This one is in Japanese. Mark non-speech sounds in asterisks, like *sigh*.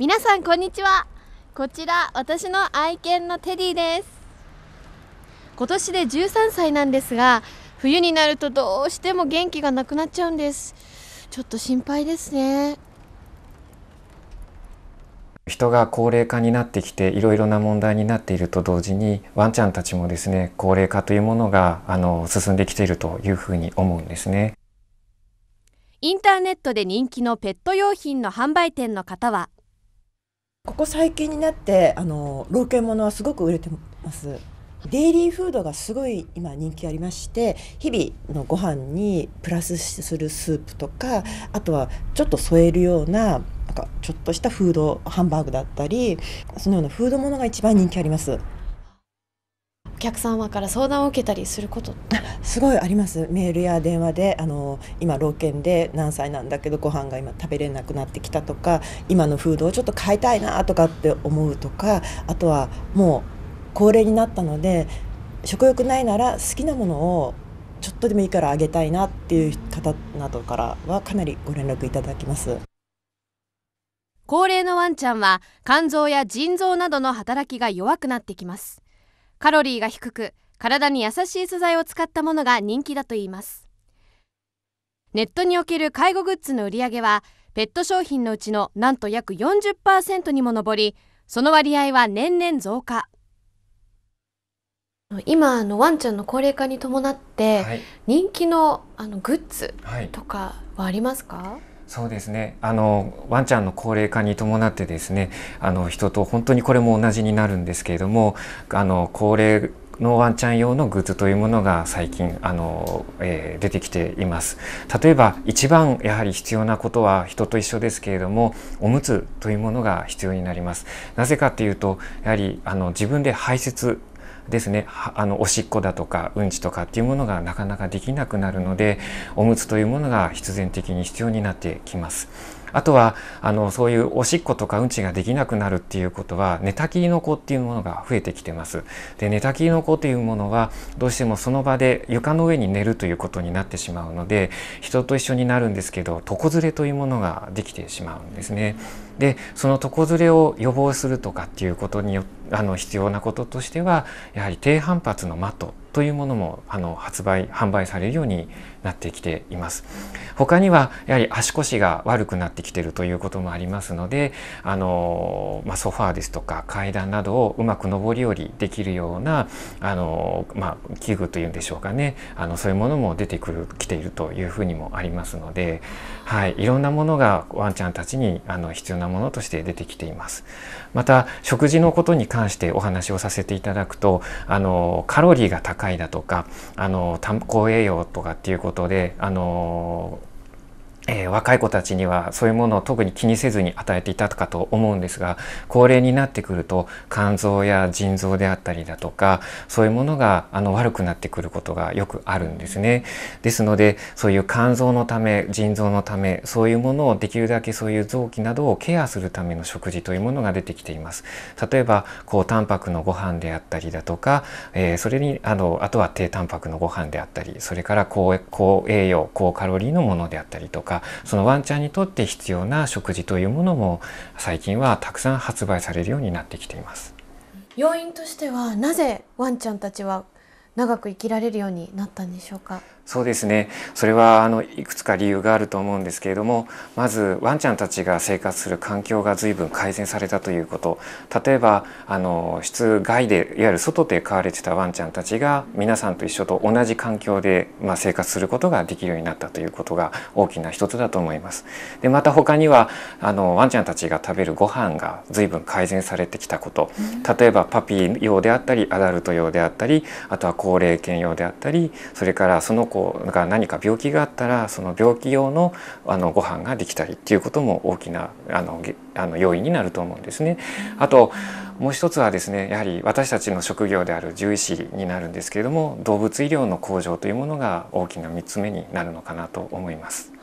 皆さんこんにちはこちら私の愛犬のテディです今年で13歳なんですが冬になるとどうしても元気がなくなっちゃうんですちょっと心配ですね人が高齢化になってきていろいろな問題になっていると同時にワンちゃんたちもですね高齢化というものがあの進んできているというふうに思うんですねインターネットで人気のペット用品の販売店の方はここ最近になってあの老犬物はすごく売れてますデイリーフードがすごい今人気ありまして日々のご飯にプラスするスープとかあとはちょっと添えるようななんかちょっとしたフードハンバーグだったりそのようなフードものが一番人気あります客様から相談を受けたりすること *laughs* すごいありますメールや電話であの今老犬で何歳なんだけどご飯が今食べれなくなってきたとか今のフードをちょっと変えたいなとかって思うとかあとはもう高齢になったので食欲ないなら好きなものをちょっとでもいいからあげたいなっていう方などからはかなりご連絡いただきます。高齢のワンちゃんは肝臓や腎臓などの働きが弱くなってきますカロリーが低く体に優しい素材を使ったものが人気だといいますネットにおける介護グッズの売り上げはペット商品のうちのなんと約40%にも上りその割合は年々増加今のワンちゃんの高齢化に伴って、人気のあのグッズとかはありますか、はいそうですねあのワンちゃんの高齢化に伴ってですねあの人と本当にこれも同じになるんですけれどもあの高齢のワンちゃん用のグッズというものが最近あの、えー、出てきています例えば一番やはり必要なことは人と一緒ですけれどもおむつというものが必要になりますなぜかというとやはりあの自分で排泄ですねあのおしっこだとかうんちとかっていうものがなかなかできなくなるのでおむつというものが必然的に必要になってきます。あとはあのそういうおしっことかうんちができなくなるっていうことは寝たきりの子っていうものが増えてきてます。で寝たきりの子ていうものはどうしてもその場で床の上に寝るということになってしまうので人と一緒になるんですけど床ずれというものができてしまうんですね。でその床ずれを予防するとかっていうことによあの必要なこととしてはやはり低反発のマットというものもあの発売販売されるようになってきています他にはやはり足腰が悪くなってきてるということもありますのであの、まあ、ソファーですとか階段などをうまく上り下りできるようなあの、まあ、器具というんでしょうかねあのそういうものも出てくるきているというふうにもありますので、はい、いろんなものがワンちゃんたちにあの必要なものとして出てきています。また食事のことに関してお話をさせていただくとあのカロリーが高回だとかあの観光栄養とかっていうことであのーえー、若い子たちにはそういうものを特に気にせずに与えていたかと思うんですが高齢になってくると肝臓や腎臓であったりだとかそういうものがあの悪くなってくることがよくあるんですね。ですのでそういう肝臓のため腎臓のためそういうものをできるだけそういう臓器などをケアするための食事というものが出てきています。例えば高タンパクのご飯であったりだとか、えー、それにあのあとは低タンパクのご飯であったりそれから高高栄養高カロリーのものであったりとかかそのワンちゃんにとって必要な食事というものも最近はたくさん発売されるようになってきています。要因としてはなぜワンちゃんたちは長く生きられるようになったんでしょうかそうですねそれはあのいくつか理由があると思うんですけれどもまずワンちゃんたちが生活する環境が随分改善されたということ例えばあの室外でいわゆる外で飼われてたワンちゃんたちが皆さんと一緒と同じ環境で、まあ、生活することができるようになったということが大きな一つだと思います。でまた他にはあのワンちゃんたちが食べるご飯が随分改善されてきたこと例えばパピー用であったりアダルト用であったりあとは高齢犬用であったりそれからその子が何か病気があったらその病気用のあのご飯ができたりっていうことも大きなあのあの要因になると思うんですね。あともう一つはですねやはり私たちの職業である獣医師になるんですけれども動物医療の向上というものが大きな3つ目になるのかなと思います。